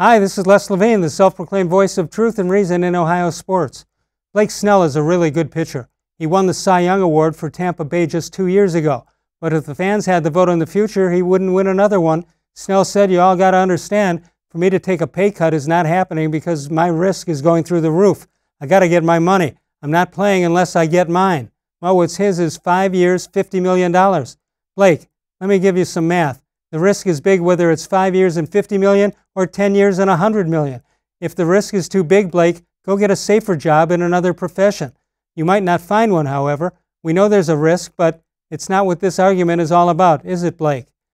Hi, this is Les Levine, the self proclaimed voice of truth and reason in Ohio sports. Blake Snell is a really good pitcher. He won the Cy Young Award for Tampa Bay just two years ago. But if the fans had the vote in the future, he wouldn't win another one. Snell said, You all got to understand, for me to take a pay cut is not happening because my risk is going through the roof. I got to get my money. I'm not playing unless I get mine. Well, what's his is five years, $50 million. Blake, let me give you some math. The risk is big whether it's five years and $50 million or 10 years and 100 million. If the risk is too big, Blake, go get a safer job in another profession. You might not find one, however. We know there's a risk, but it's not what this argument is all about, is it, Blake?